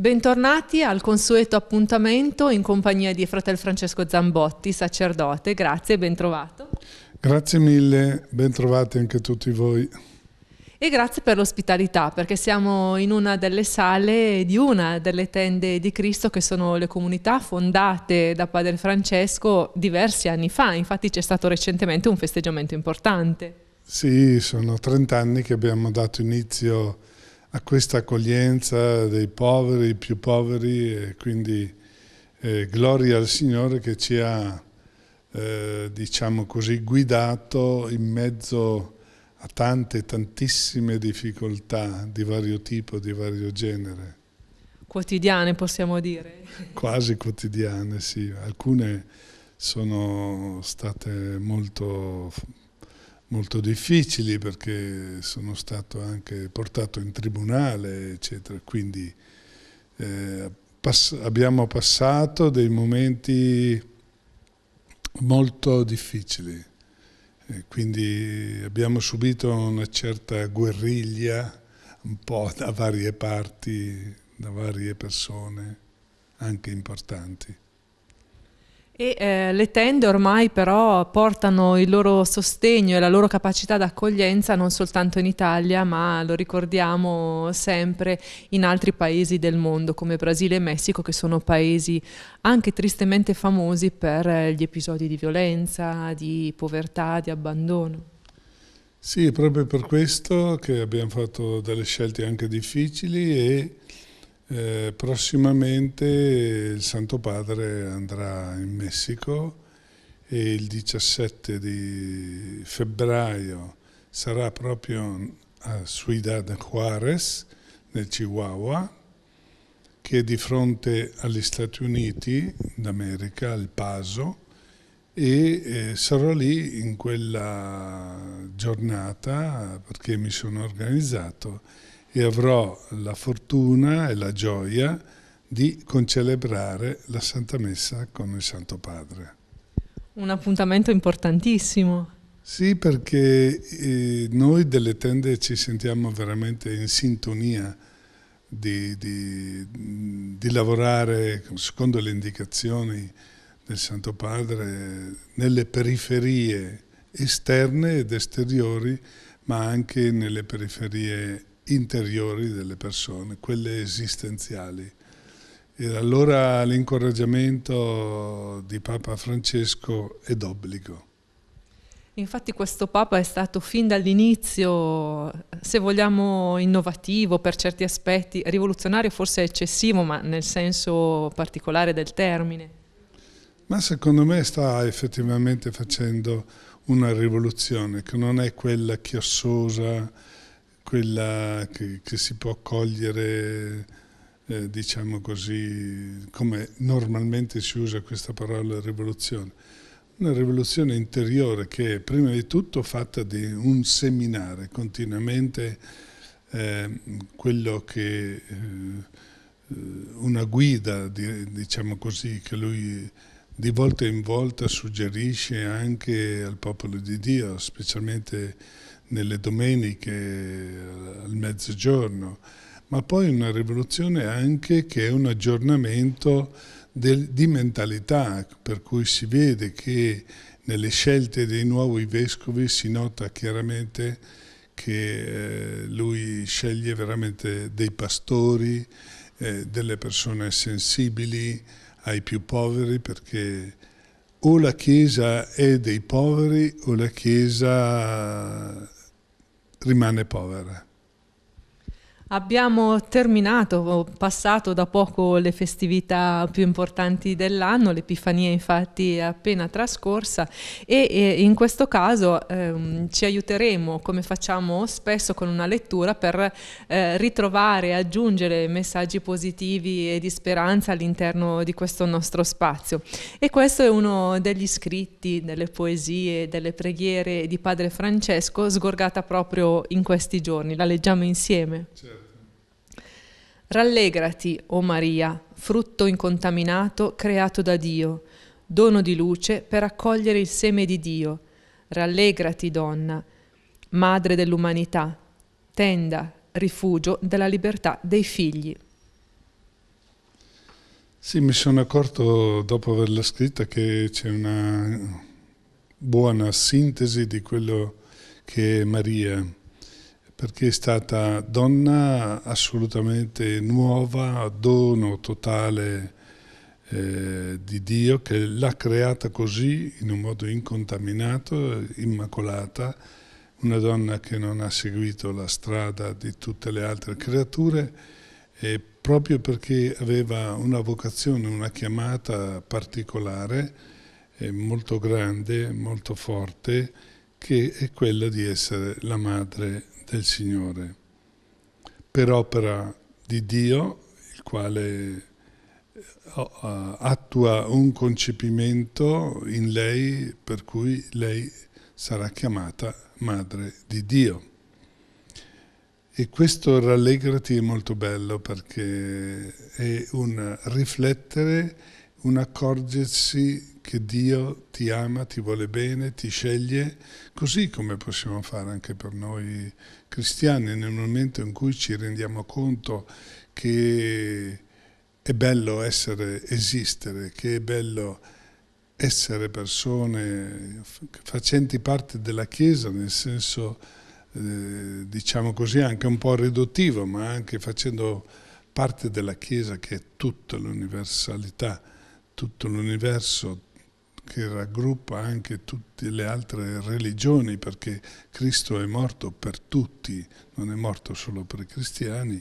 Bentornati al consueto appuntamento in compagnia di fratel Francesco Zambotti, sacerdote. Grazie e bentrovato. Grazie mille, bentrovati anche tutti voi. E grazie per l'ospitalità, perché siamo in una delle sale di una delle tende di Cristo, che sono le comunità fondate da Padre Francesco diversi anni fa. Infatti c'è stato recentemente un festeggiamento importante. Sì, sono 30 anni che abbiamo dato inizio a questa accoglienza dei poveri, più poveri e quindi eh, gloria al Signore che ci ha, eh, diciamo così, guidato in mezzo a tante, tantissime difficoltà di vario tipo, di vario genere. Quotidiane possiamo dire? Quasi quotidiane, sì. Alcune sono state molto molto difficili perché sono stato anche portato in tribunale, eccetera. Quindi eh, pass abbiamo passato dei momenti molto difficili. E quindi abbiamo subito una certa guerriglia un po' da varie parti, da varie persone, anche importanti. E eh, le tende ormai però portano il loro sostegno e la loro capacità d'accoglienza non soltanto in Italia, ma lo ricordiamo sempre in altri paesi del mondo come Brasile e Messico, che sono paesi anche tristemente famosi per eh, gli episodi di violenza, di povertà, di abbandono. Sì, è proprio per questo che abbiamo fatto delle scelte anche difficili e eh, prossimamente il Santo Padre andrà in Messico e il 17 di febbraio sarà proprio a Ciudad Juarez, nel Chihuahua, che è di fronte agli Stati Uniti d'America, al Paso, e eh, sarò lì in quella giornata perché mi sono organizzato e avrò la fortuna e la gioia di concelebrare la Santa Messa con il Santo Padre. Un appuntamento importantissimo. Sì, perché eh, noi delle tende ci sentiamo veramente in sintonia di, di, di lavorare secondo le indicazioni del Santo Padre nelle periferie esterne ed esteriori, ma anche nelle periferie interiori delle persone, quelle esistenziali. E allora l'incoraggiamento di Papa Francesco è d'obbligo. Infatti questo Papa è stato fin dall'inizio, se vogliamo, innovativo per certi aspetti, rivoluzionario forse eccessivo, ma nel senso particolare del termine. Ma secondo me sta effettivamente facendo una rivoluzione che non è quella chiossosa, quella che, che si può cogliere, eh, diciamo così, come normalmente si usa questa parola rivoluzione. Una rivoluzione interiore che è prima di tutto fatta di un seminare continuamente eh, quello che eh, una guida, diciamo così, che lui di volta in volta suggerisce anche al popolo di Dio, specialmente nelle domeniche, al mezzogiorno, ma poi una rivoluzione anche che è un aggiornamento del, di mentalità, per cui si vede che nelle scelte dei nuovi vescovi si nota chiaramente che eh, lui sceglie veramente dei pastori, eh, delle persone sensibili, ai più poveri perché o la Chiesa è dei poveri o la Chiesa rimane povera. Abbiamo terminato, passato da poco le festività più importanti dell'anno, l'Epifania infatti è appena trascorsa e in questo caso ehm, ci aiuteremo, come facciamo spesso, con una lettura per eh, ritrovare e aggiungere messaggi positivi e di speranza all'interno di questo nostro spazio. E questo è uno degli scritti, delle poesie, delle preghiere di Padre Francesco, sgorgata proprio in questi giorni. La leggiamo insieme. Certo. Rallegrati, o oh Maria, frutto incontaminato creato da Dio, dono di luce per accogliere il seme di Dio. Rallegrati, donna, madre dell'umanità, tenda, rifugio della libertà dei figli. Sì, mi sono accorto dopo averla scritta che c'è una buona sintesi di quello che è Maria perché è stata donna assolutamente nuova, dono totale eh, di Dio che l'ha creata così, in un modo incontaminato, immacolata, una donna che non ha seguito la strada di tutte le altre creature e proprio perché aveva una vocazione, una chiamata particolare, eh, molto grande, molto forte, che è quella di essere la madre del Signore, per opera di Dio, il quale eh, attua un concepimento in lei per cui lei sarà chiamata madre di Dio. E questo rallegrati è molto bello perché è un riflettere, un accorgersi che Dio ti ama, ti vuole bene, ti sceglie, così come possiamo fare anche per noi cristiani, nel momento in cui ci rendiamo conto che è bello essere, esistere, che è bello essere persone facenti parte della Chiesa, nel senso, eh, diciamo così, anche un po' riduttivo, ma anche facendo parte della Chiesa che è tutta l'universalità, tutto l'universo, che raggruppa anche tutte le altre religioni, perché Cristo è morto per tutti, non è morto solo per i cristiani,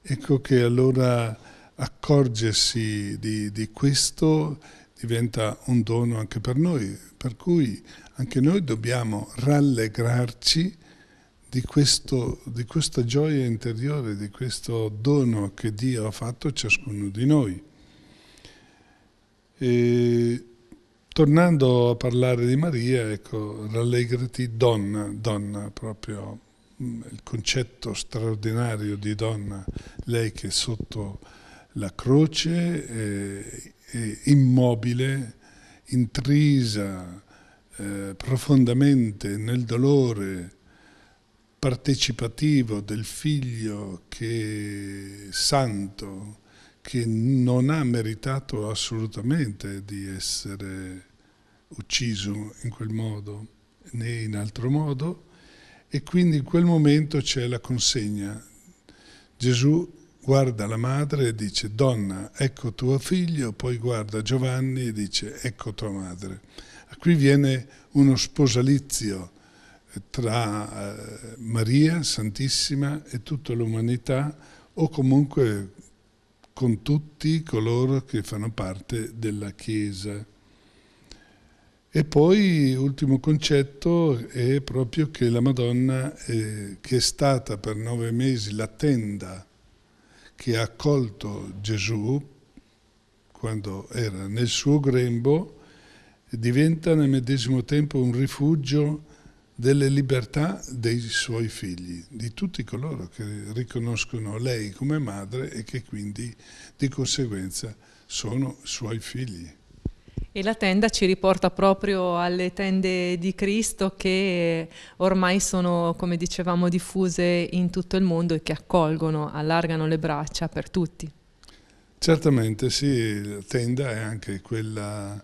ecco che allora accorgersi di, di questo diventa un dono anche per noi, per cui anche noi dobbiamo rallegrarci di, questo, di, questa gioia interiore, di questo dono che Dio ha fatto a ciascuno di noi. E Tornando a parlare di Maria, ecco, rallegrati donna, donna proprio, mm, il concetto straordinario di donna, lei che è sotto la croce è, è immobile, intrisa eh, profondamente nel dolore partecipativo del figlio che è santo, che non ha meritato assolutamente di essere ucciso in quel modo né in altro modo e quindi in quel momento c'è la consegna. Gesù guarda la madre e dice donna ecco tuo figlio, poi guarda Giovanni e dice ecco tua madre. Qui viene uno sposalizio tra eh, Maria Santissima e tutta l'umanità o comunque con tutti coloro che fanno parte della Chiesa. E poi, ultimo concetto, è proprio che la Madonna, eh, che è stata per nove mesi la tenda che ha accolto Gesù quando era nel suo grembo, diventa nel medesimo tempo un rifugio delle libertà dei suoi figli, di tutti coloro che riconoscono lei come madre e che quindi di conseguenza sono suoi figli. E la tenda ci riporta proprio alle tende di Cristo che ormai sono, come dicevamo, diffuse in tutto il mondo e che accolgono, allargano le braccia per tutti. Certamente sì, la tenda è anche quella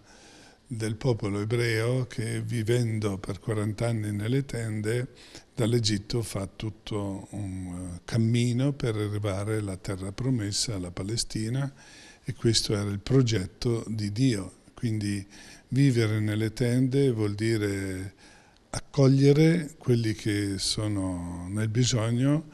del popolo ebreo che vivendo per 40 anni nelle tende dall'Egitto fa tutto un eh, cammino per arrivare alla terra promessa, alla Palestina e questo era il progetto di Dio, quindi vivere nelle tende vuol dire accogliere quelli che sono nel bisogno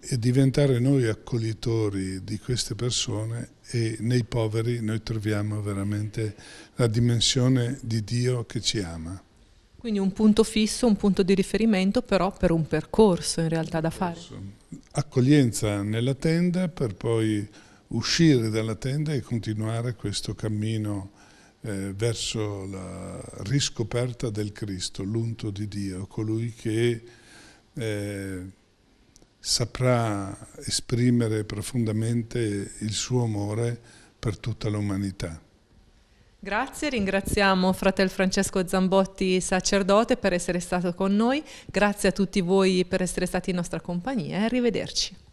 e diventare noi accoglitori di queste persone e nei poveri noi troviamo veramente la dimensione di Dio che ci ama. Quindi un punto fisso, un punto di riferimento però per un percorso in realtà da fare. Accoglienza nella tenda per poi uscire dalla tenda e continuare questo cammino eh, verso la riscoperta del Cristo, l'unto di Dio, colui che eh, saprà esprimere profondamente il suo amore per tutta l'umanità. Grazie, ringraziamo fratel Francesco Zambotti, sacerdote, per essere stato con noi. Grazie a tutti voi per essere stati in nostra compagnia e arrivederci.